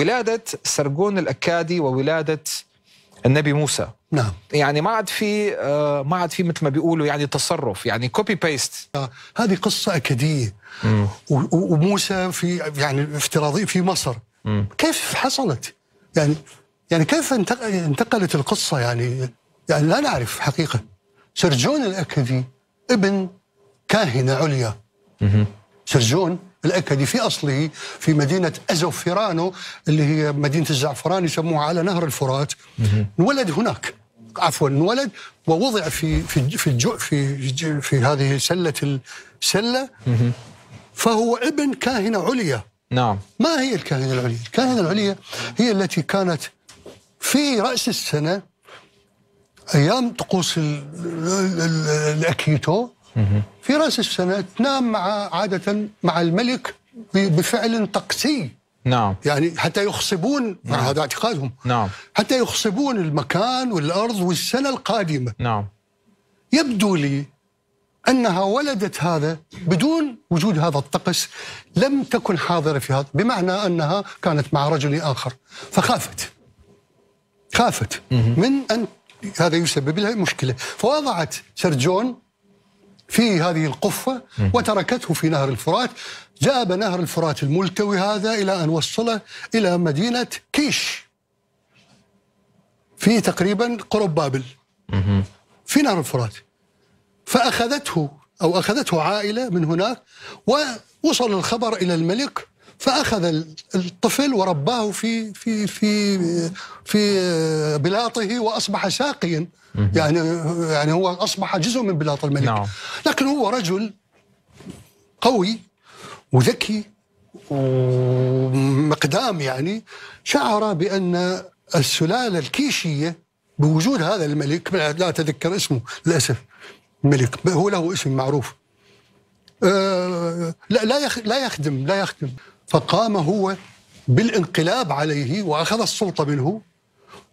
ولادة سرجون الأكادي وولادة النبي موسى نعم يعني ما عاد في آه، ما عاد في مثل ما بيقولوا يعني تصرف يعني كوبي بيست آه هذه قصة أكادية مم. وموسى في يعني افتراضي في مصر مم. كيف حصلت يعني يعني كيف انتقلت القصة يعني يعني لا نعرف حقيقة سرجون الأكدي ابن كاهنة عليا مم. سرجون الأكدي في أصله في مدينة أزوفيرانو اللي هي مدينة الزعفران يسموها على نهر الفرات انولد هناك عفوا انولد ووضع في في في الجو في في هذه سله السله فهو ابن كاهنه عليا نعم ما هي الكاهنه العليا؟ الكاهنه العليا هي التي كانت في راس السنه ايام طقوس الاكيتو في راس السنه تنام مع عاده مع الملك بفعل طقسي نعم يعني حتى يخصبون نعم. هذا اعتقادهم نعم حتى يخصبون المكان والارض والسنه القادمه نعم يبدو لي انها ولدت هذا بدون وجود هذا الطقس لم تكن حاضره في هذا بمعنى انها كانت مع رجل اخر فخافت خافت من ان هذا يسبب لها مشكله فوضعت سير جون في هذه القفة وتركته في نهر الفرات جاب نهر الفرات الملتوي هذا إلى أن وصله إلى مدينة كيش في تقريبا قرب بابل في نهر الفرات فأخذته أو أخذته عائلة من هناك ووصل الخبر إلى الملك فاخذ الطفل ورباه في في في في بلاطه واصبح ساقيا يعني يعني هو اصبح جزء من بلاط الملك نعم. لكن هو رجل قوي وذكي ومقدام يعني شعر بان السلاله الكيشيه بوجود هذا الملك لا اتذكر اسمه للاسف ملك هو له اسم معروف أه، لا لا يخدم لا يخدم فقام هو بالانقلاب عليه واخذ السلطه منه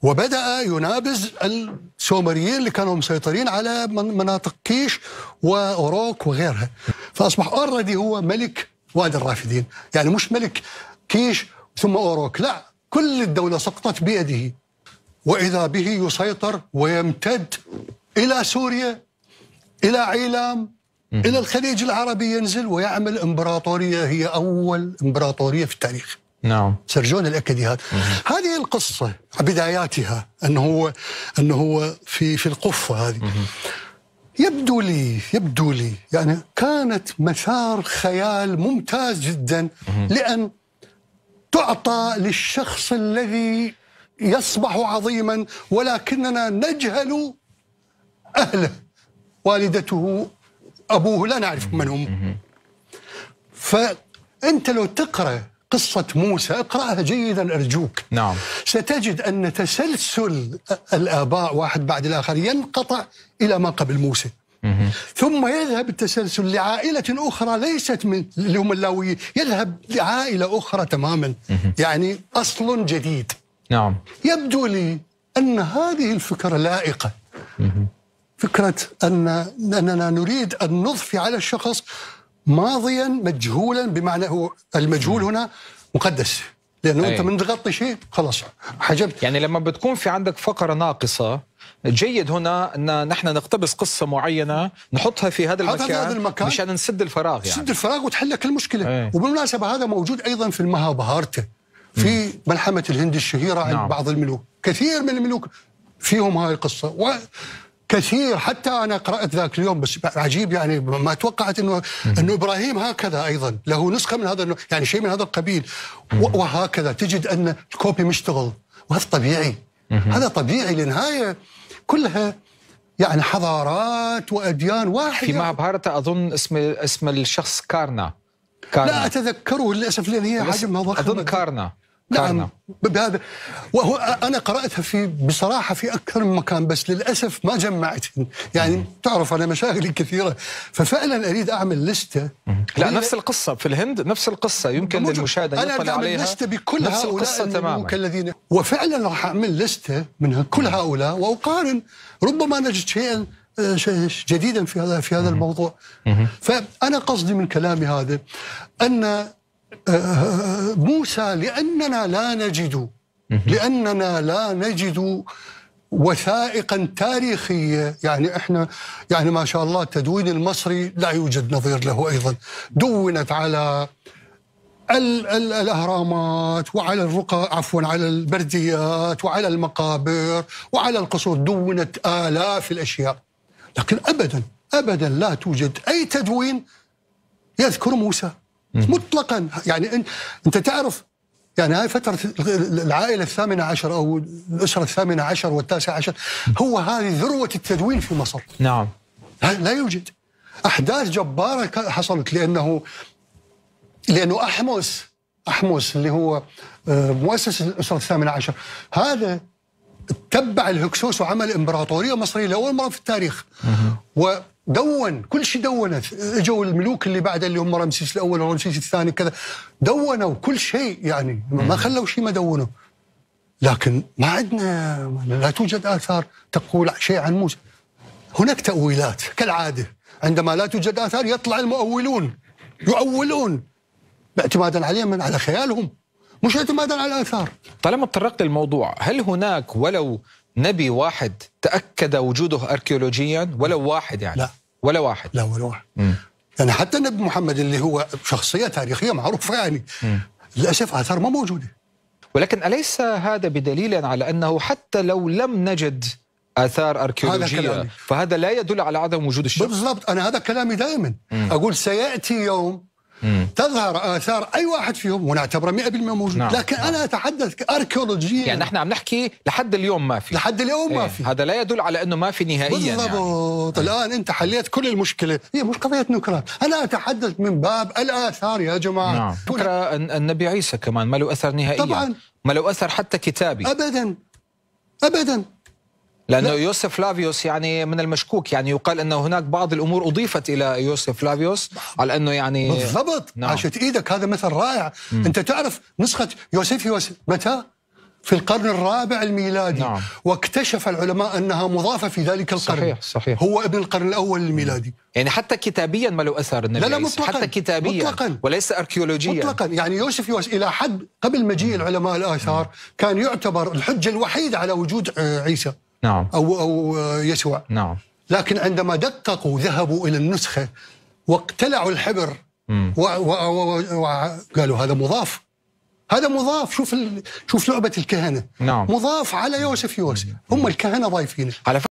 وبدا ينابز السومريين اللي كانوا مسيطرين على مناطق كيش واوروك وغيرها فاصبح اوريدي هو ملك وادي الرافدين يعني مش ملك كيش ثم اوروك لا كل الدوله سقطت بيده واذا به يسيطر ويمتد الى سوريا الى عيلام إلى الخليج العربي ينزل ويعمل إمبراطورية هي أول إمبراطورية في التاريخ نعم سرجون الاكدي هذا هذه القصه بداياتها انه هو انه هو في في القفه هذه مم. يبدو لي يبدو لي يعني كانت مسار خيال ممتاز جدا مم. لان تعطى للشخص الذي يصبح عظيما ولكننا نجهل اهله والدته أبوه لا نعرف من هم فأنت لو تقرأ قصة موسى اقرأها جيدا أرجوك نعم ستجد أن تسلسل الآباء واحد بعد الآخر ينقطع إلى ما قبل موسى ثم يذهب التسلسل لعائلة أخرى ليست من اللي هم اللاويين يذهب لعائلة أخرى تماما يعني أصل جديد نعم يبدو لي أن هذه الفكرة لائقة فكرة أن أننا نريد أن نضفي على الشخص ماضيا مجهولا بمعنى هو المجهول هنا مقدس لانه أي. انت من تغطي شيء خلاص حجبت يعني لما بتكون في عندك فقره ناقصه جيد هنا ان نحن نقتبس قصه معينه نحطها في هذا المكان, هذا المكان مشان نسد الفراغ يعني نسد الفراغ وتحل لك المشكله أي. وبالمناسبه هذا موجود ايضا في المهابهارته في م. ملحمه الهند الشهيره عند نعم. بعض الملوك كثير من الملوك فيهم هاي القصه و كثير حتى انا قرات ذاك اليوم بس عجيب يعني ما توقعت انه انه ابراهيم هكذا ايضا له نسخه من هذا يعني شيء من هذا القبيل وهكذا تجد ان الكوبي مشتغل وهذا طبيعي هذا طبيعي للنهايه كلها يعني حضارات واديان واحده في مهابهارتا اظن اسم اسم الشخص كارنا, كارنا. لا اتذكره للاسف لان هي حجمها ضخم اظن كارنا نعم بهذا وهو انا قراتها في بصراحه في اكثر من مكان بس للاسف ما جمعت يعني مم. تعرف انا مشاغلي كثيره ففعلا اريد اعمل لسته لا نفس القصه في الهند نفس القصه يمكن للمشاهد ان يطلع عليها لسته بكل نفس القصه تماما الذين وفعلا راح اعمل لسته من كل هؤلاء واقارن ربما نجد شيئا آه، جديدا في هذا في هذا الموضوع فانا قصدي من كلامي هذا ان آه، موسى لأننا لا نجد لأننا لا نجد وثائقا تاريخيه يعني احنا يعني ما شاء الله التدوين المصري لا يوجد نظير له ايضا دونت على الاهرامات وعلى الرقى عفوا على البرديات وعلى المقابر وعلى القصور دونت الاف الاشياء لكن ابدا ابدا لا توجد اي تدوين يذكر موسى مطلقا يعني انت تعرف يعني هاي فترة العائلة الثامنة عشر أو الأسرة الثامنة عشر والتاسعة عشر هو هذه ذروة التدوين في مصر نعم لا يوجد أحداث جبارة حصلت لأنه لأنه أحمس أحمس اللي هو آه، مؤسس الأسرة الثامنة عشر هذا تبع الهكسوس وعمل إمبراطورية مصرية لأول مرة في التاريخ مه. دون كل شيء دونه اجوا الملوك اللي بعد اللي هم رمسيس الاول ورمسيس الثاني كذا دونوا كل شيء يعني ما خلوا شيء ما دونوا لكن ما عندنا لا توجد اثار تقول شيء عن موسى هناك تاويلات كالعاده عندما لا توجد اثار يطلع المؤولون يؤولون اعتمادا عليهم من على خيالهم مش اعتمادا على الاثار طالما تطرقت للموضوع هل هناك ولو نبي واحد تأكد وجوده أركيولوجيا ولو واحد يعني لا ولا واحد لا ولا واحد مم. يعني حتى النبي محمد اللي هو شخصية تاريخية معروفة يعني مم. للأسف آثار ما موجودة ولكن أليس هذا بدليل على أنه حتى لو لم نجد آثار أركيولوجية هذا فهذا لا يدل على عدم وجود الشخص بالضبط أنا هذا كلامي دائما أقول سيأتي يوم مم. تظهر اثار اي واحد فيهم ونعتبره 100% موجود نعم. لكن نعم. انا اتحدث اركيولوجيا يعني نحن عم نحكي لحد اليوم ما في لحد اليوم ايه. ما في هذا لا يدل على انه ما في نهائيا يعني. بالضبط يعني. الان انت حليت كل المشكله هي مش قضيه نكران انا اتحدث من باب الاثار يا جماعه نعم. فكره النبي عيسى كمان ما له اثر نهائيا طبعا ما له اثر حتى كتابي ابدا ابدا لانه لا. يوسف لافيوس يعني من المشكوك يعني يقال انه هناك بعض الامور اضيفت الى يوسف لافيوس على انه يعني بالضبط نعم. عاشت ايدك هذا مثل رائع مم. انت تعرف نسخه يوسفيوس متى؟ في القرن الرابع الميلادي نعم. واكتشف العلماء انها مضافه في ذلك القرن صحيح صحيح هو ابن القرن الاول الميلادي يعني حتى كتابيا ما له اثر النبي لا لا مطلقا حتى كتابيا مطلقا وليس اركيولوجيا مطلقا يعني يوسف يوسف الى حد قبل مجيء العلماء الاثار كان يعتبر الحجه الوحيده على وجود عيسى نعم أو, أو آه، يسوع نعم لكن عندما دققوا ذهبوا إلى النسخة واقتلعوا الحبر وقالوا هذا مضاف هذا مضاف شوف شوف لعبة الكهنة نعم. مضاف على يوسف يوسف هم الكهنة ضايفينه على